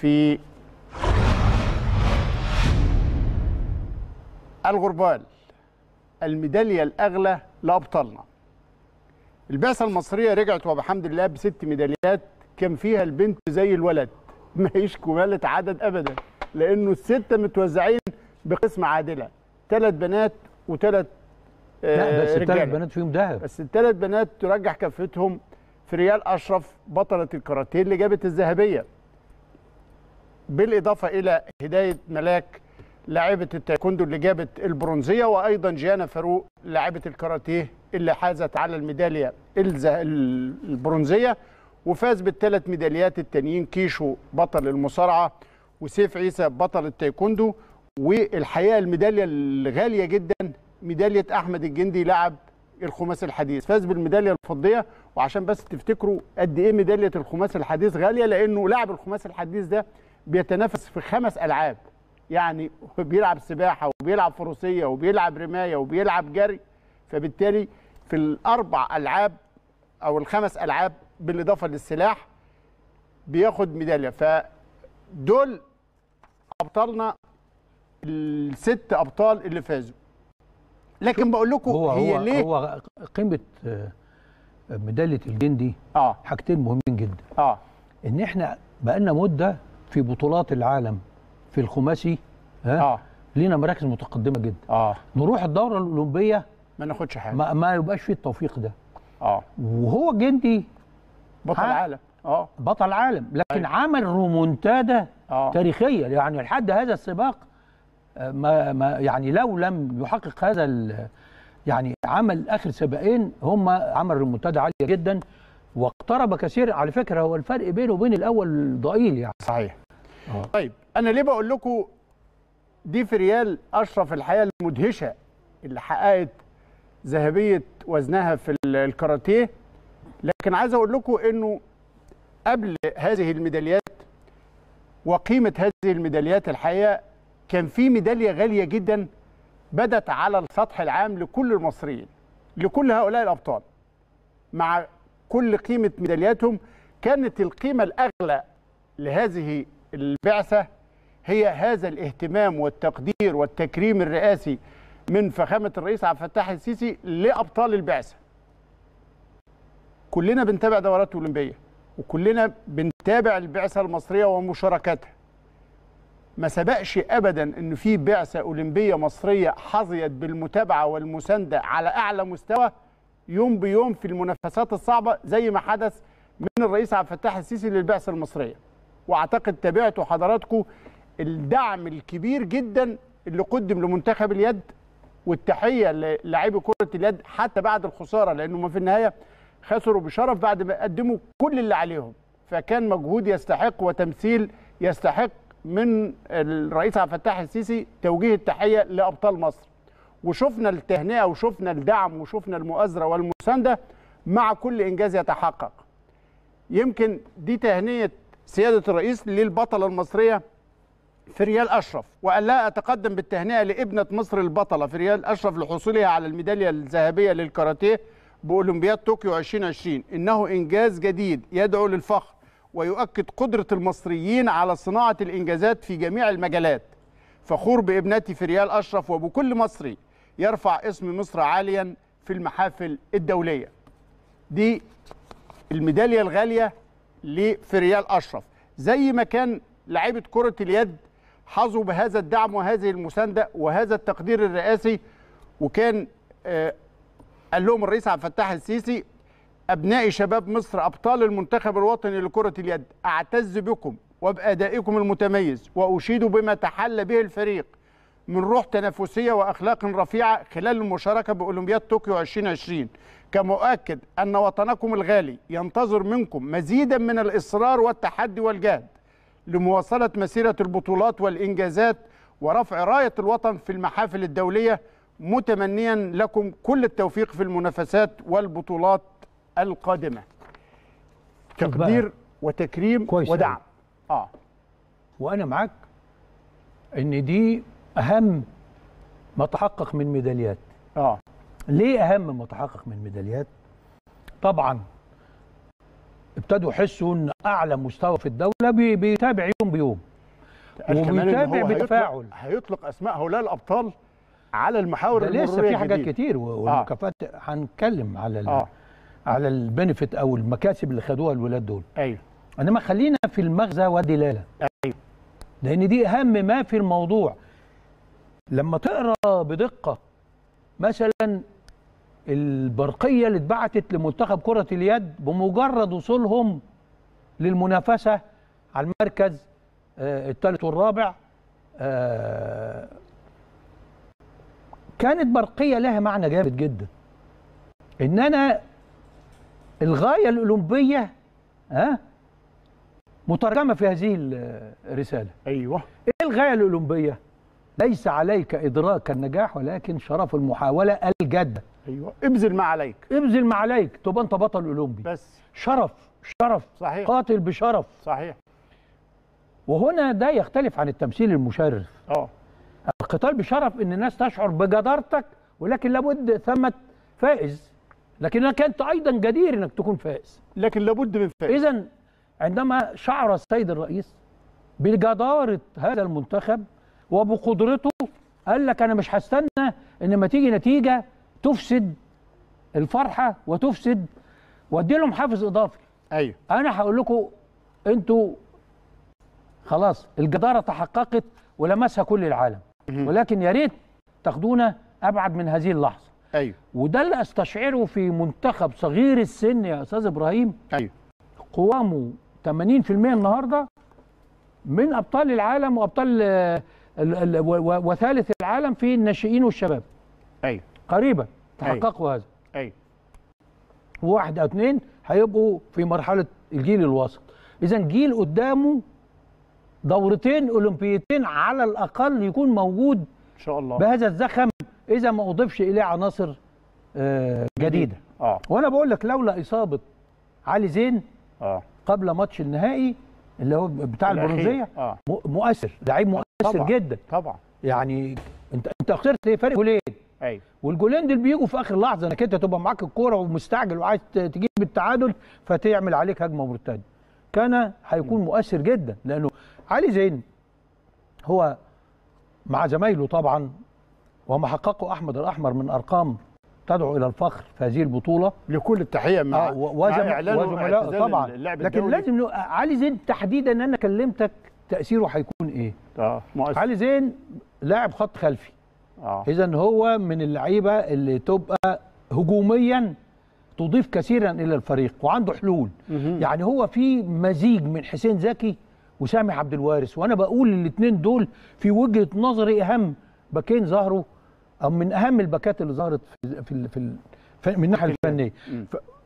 في الغربال الميدالية الأغلى لأبطالنا البعثة المصرية رجعت وبحمد الله بست ميداليات كان فيها البنت زي الولد ما هيش كمالة عدد أبدا لأنه الستة متوزعين بقسم عادلة ثلاث بنات وثلاث آه، لا بس الثلاث بنات فيهم ذهب بس الثلاث بنات ترجح كفتهم في ريال أشرف بطلة الكاراتيه اللي جابت الذهبية بالاضافه الى هدايه ملاك لاعبه التايكوندو اللي جابت البرونزيه وايضا جيانا فاروق لاعبه الكاراتيه اللي حازت على الميداليه البرونزيه وفاز بالثلاث ميداليات التانيين كيشو بطل المصارعه وسيف عيسى بطل التايكوندو والحقيقه الميداليه الغاليه جدا ميداليه احمد الجندي لاعب الخماس الحديث فاز بالميداليه الفضيه وعشان بس تفتكروا قد ايه ميداليه الخماس الحديث غاليه لانه لاعب الخماس الحديث ده بيتنافس في خمس العاب يعني بيلعب سباحه وبيلعب فروسيه وبيلعب رمايه وبيلعب جري فبالتالي في الاربع العاب او الخمس العاب بالاضافه للسلاح بياخد ميداليه فدول ابطالنا الست ابطال اللي فازوا لكن بقول لكم هي هو ليه هو قيمه آه، ميداليه الجندي اه حاجتين مهمين جدا اه ان احنا بقالنا مده في بطولات العالم في الخماسي ها آه. لينا مراكز متقدمه جدا آه. نروح الدوره الاولمبيه ما ناخدش حاجه ما, ما يبقاش فيه التوفيق ده اه وهو جندي بطل عالم اه بطل عالم لكن أيوه. عمل رومونتادا آه. تاريخيه يعني لحد هذا السباق آه، ما, ما يعني لو لم يحقق هذا يعني عمل اخر سباقين هم عمل رومونتادا عاليه جدا واقترب كثير على فكره هو الفرق بينه وبين الاول ضئيل يعني صحيح أوه. طيب انا ليه بقول لكم دي في ريال اشرف الحياه المدهشه اللي حققت ذهبيه وزنها في الكاراتيه لكن عايز اقول لكم انه قبل هذه الميداليات وقيمه هذه الميداليات الحقيقه كان في ميداليه غاليه جدا بدت على السطح العام لكل المصريين لكل هؤلاء الابطال مع كل قيمه ميدالياتهم كانت القيمه الاغلى لهذه البعثه هي هذا الاهتمام والتقدير والتكريم الرئاسي من فخامه الرئيس عبد الفتاح السيسي لابطال البعثه. كلنا بنتابع دورات اولمبيه وكلنا بنتابع البعثه المصريه ومشاركاتها. ما سبقش ابدا ان في بعثه اولمبيه مصريه حظيت بالمتابعه والمسانده على اعلى مستوى يوم بيوم في المنافسات الصعبه زي ما حدث من الرئيس عبد الفتاح السيسي للبعثه المصريه واعتقد تابعتوا حضراتكم الدعم الكبير جدا اللي قدم لمنتخب اليد والتحيه للاعبي كره اليد حتى بعد الخساره لانهم في النهايه خسروا بشرف بعد ما قدموا كل اللي عليهم فكان مجهود يستحق وتمثيل يستحق من الرئيس عبد الفتاح السيسي توجيه التحيه لابطال مصر وشفنا التهنئه وشفنا الدعم وشفنا المؤازره والمسانده مع كل انجاز يتحقق. يمكن دي تهنئه سياده الرئيس للبطله المصريه فريال اشرف وقال لها اتقدم بالتهنئه لابنه مصر البطله فريال اشرف لحصولها على الميداليه الذهبيه للكاراتيه باولمبياد طوكيو 2020 انه انجاز جديد يدعو للفخر ويؤكد قدره المصريين على صناعه الانجازات في جميع المجالات فخور بابنتي فريال اشرف وبكل مصري يرفع اسم مصر عاليا في المحافل الدولية دي الميدالية الغالية لفريال أشرف زي ما كان لعيبة كرة اليد حظوا بهذا الدعم وهذه المساندة وهذا التقدير الرئاسي وكان آه قال لهم الرئيس عبد الفتاح السيسي أبنائي شباب مصر أبطال المنتخب الوطني لكرة اليد أعتز بكم وبأدائكم المتميز وأشيد بما تحلى به الفريق من روح تنافسية وأخلاق رفيعة خلال المشاركة بأولمبياد طوكيو 2020 كمؤكد أن وطنكم الغالي ينتظر منكم مزيدا من الإصرار والتحدي والجهد لمواصلة مسيرة البطولات والإنجازات ورفع راية الوطن في المحافل الدولية متمنيا لكم كل التوفيق في المنافسات والبطولات القادمة تقدير وتكريم ودعم آه. وأنا معك إن دي اهم ما تحقق من ميداليات اه ليه اهم ما تحقق من ميداليات طبعا ابتدوا يحسوا ان اعلى مستوى في الدوله بيتابع يوم بيوم وبيتابع بتفاعل هيطلق اسماء هؤلاء الابطال على المحاور المروريه لسه في حاجات كتير آه. والمكافات آه. هنتكلم على آه. على البنفيت او المكاسب اللي خدوها الولاد دول ايوه انما خلينا في المغزى والدلاله ايوه لان دي اهم ما في الموضوع لما تقرا بدقه مثلا البرقيه اللي اتبعتت لمنتخب كره اليد بمجرد وصولهم للمنافسه على المركز آه، الثالث والرابع آه، كانت برقيه لها معنى جامد جدا ان انا الغايه الاولمبيه ها آه، مترجمه في هذه الرساله ايوه ايه الغايه الاولمبيه ليس عليك إدراك النجاح ولكن شرف المحاولة الجادة أيوة ابذل ما عليك ابذل ما عليك تبقى أنت بطل أولمبي بس شرف شرف صحيح قاتل بشرف صحيح وهنا ده يختلف عن التمثيل المشرف اه القتال بشرف ان الناس تشعر بجدارتك ولكن لابد ثمة فائز لكنك انت ايضا جدير انك تكون فائز لكن لابد من فائز اذا عندما شعر السيد الرئيس بجداره هذا المنتخب وبقدرته قال لك انا مش هستنى ان ما تيجي نتيجه تفسد الفرحه وتفسد وادي لهم حافز اضافي ايوه انا هقول لكم انتوا خلاص الجداره تحققت ولمسها كل العالم ولكن يا ريت تاخدونا ابعد من هذه اللحظه ايوه وده اللي استشعره في منتخب صغير السن يا استاذ ابراهيم ايوه قوامه 80% النهارده من ابطال العالم وابطال وثالث العالم في الناشئين والشباب ايوه قريبا تحققوا هذا ايوه واحد او اثنين هيبقوا في مرحله الجيل الوسط اذا جيل قدامه دورتين اولمبيتين على الاقل يكون موجود ان شاء الله بهذا الزخم اذا ما اضيفش اليه عناصر آه، جديده اه وانا بقول لك لولا اصابه علي زين اه قبل ماتش النهائي اللي هو بتاع البرونزيه آه. مؤثر لعيب مؤثر مؤثر جدا طبعا يعني انت انت خسرت فرق جولين ايوه والجولين دول بيجوا في اخر لحظه انك انت تبقى معاك الكوره ومستعجل وعايز تجيب التعادل فتعمل عليك هجمه مرتده كان هيكون مؤثر جدا لانه علي زين هو مع زمايله طبعا وما حققه احمد الاحمر من ارقام تدعو الى الفخر في هذه البطوله لكل التحيه مع, آه، مع وزملاء طبعا لكن لازم علي زين تحديدا انا كلمتك تاثيره هيكون ايه اه علي زين لاعب خط خلفي اه اذا هو من اللعيبه اللي تبقى هجوميا تضيف كثيرا الى الفريق وعنده حلول مم. يعني هو في مزيج من حسين زكي وسامح عبد الوارث وانا بقول الاثنين دول في وجهه نظري اهم باكين ظهروا او من اهم الباكات اللي ظهرت في في, في, في من الناحيه الفنيه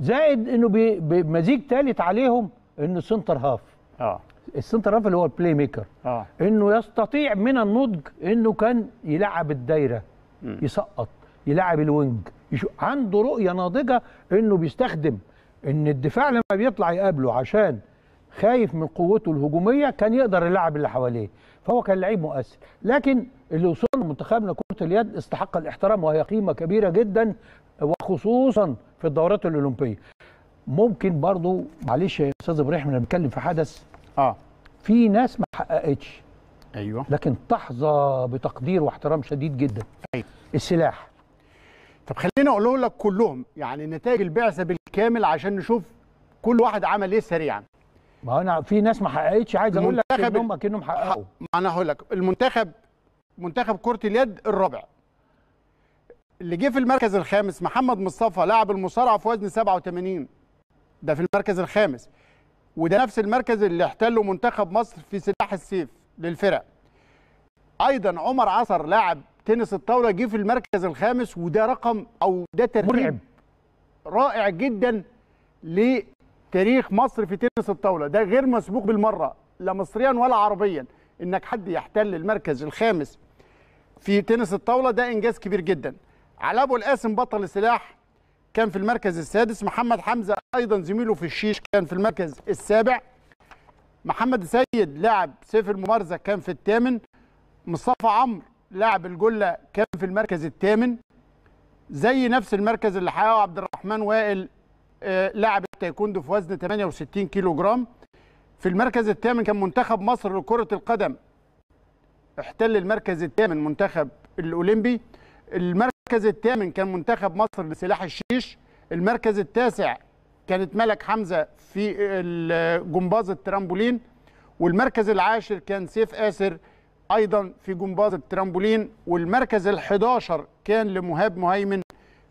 زائد انه بمزيج ثالث عليهم انه سنتر هاف اه السنتر هاف اللي هو البلاي ميكر اه انه يستطيع من النضج انه كان يلعب الدايره م. يسقط يلعب الوينج يشو... عنده رؤيه ناضجه انه بيستخدم ان الدفاع لما بيطلع يقابله عشان خايف من قوته الهجوميه كان يقدر يلعب اللي حواليه فهو كان لعيب مؤثر لكن اللي وصل لمنتخبنا كره اليد استحق الاحترام وهي قيمه كبيره جدا وخصوصا في الدورات الاولمبيه ممكن برضو معلش يا استاذ ابراهيم احنا بنتكلم في حدث اه في ناس ما حققتش ايوه لكن تحظى بتقدير واحترام شديد جدا ايوه السلاح طب خلينا اقول لك كلهم يعني نتائج البعثه بالكامل عشان نشوف كل واحد عمل ايه سريعا ما انا في ناس ما حققتش عايز اقول لك كلهم اكنهم حققوا ما انا هقول لك المنتخب منتخب كره اليد الرابع اللي جه في المركز الخامس محمد مصطفى لاعب المصارعه في وزن 87 ده في المركز الخامس وده نفس المركز اللي احتله منتخب مصر في سلاح السيف للفرق ايضا عمر عصر لاعب تنس الطاوله جه في المركز الخامس وده رقم او ده ترتيب رائع جدا لتاريخ مصر في تنس الطاوله ده غير مسبوق بالمره لا مصريا ولا عربيا انك حد يحتل المركز الخامس في تنس الطاوله ده انجاز كبير جدا على ابو القاسم بطل السلاح كان في المركز السادس محمد حمزه ايضا زميله في الشيش كان في المركز السابع محمد سيد لاعب سيف الممارزة كان في الثامن مصطفى عمرو لاعب الجله كان في المركز الثامن زي نفس المركز اللي حققه عبد الرحمن وائل آه، لاعب التايكوندو في وزن 68 كيلو جرام في المركز الثامن كان منتخب مصر لكرة القدم احتل المركز الثامن منتخب الأولمبي المركز المركز الثامن كان منتخب مصر لسلاح الشيش المركز التاسع كانت ملك حمزه في جمباز الترامبولين والمركز العاشر كان سيف آسر أيضا في جمباز الترامبولين والمركز ال11 كان لمهاب مهيمن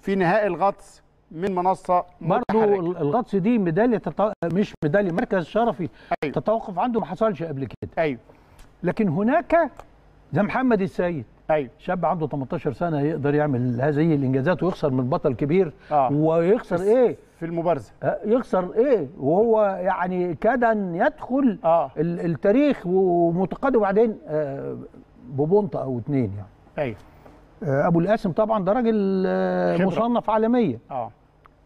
في نهائي الغطس من منصة برضه الغطس دي ميدالية تط... مش ميدالية مركز شرفي أيوه. تتوقف عنده ما حصلش قبل كده أيوه. لكن هناك زي محمد السيد ايوه شاب عنده 18 سنه يقدر يعمل هذه الانجازات ويخسر من بطل كبير آه. ويخسر ايه في المبارزه آه، يخسر ايه وهو يعني كاد ان يدخل آه. التاريخ ومتقدم وبعدين آه ببونطه او اثنين يعني ايوه ابو القاسم طبعا ده راجل آه، مصنف عالميا اه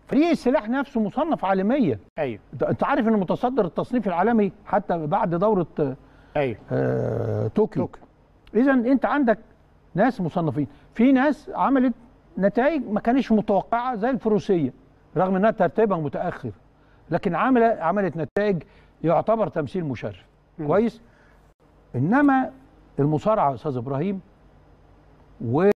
فريق السلاح نفسه مصنف عالميا طيب. ايوه انت عارف انه متصدر التصنيف العالمي حتى بعد دوره ايوه آه طوكيو اذا انت عندك ناس مصنفين في ناس عملت نتائج ما كانتش متوقعه زي الفروسيه رغم انها ترتيبها متاخر لكن عمل عملت نتائج يعتبر تمثيل مشرف كويس انما المصارعه يا استاذ ابراهيم و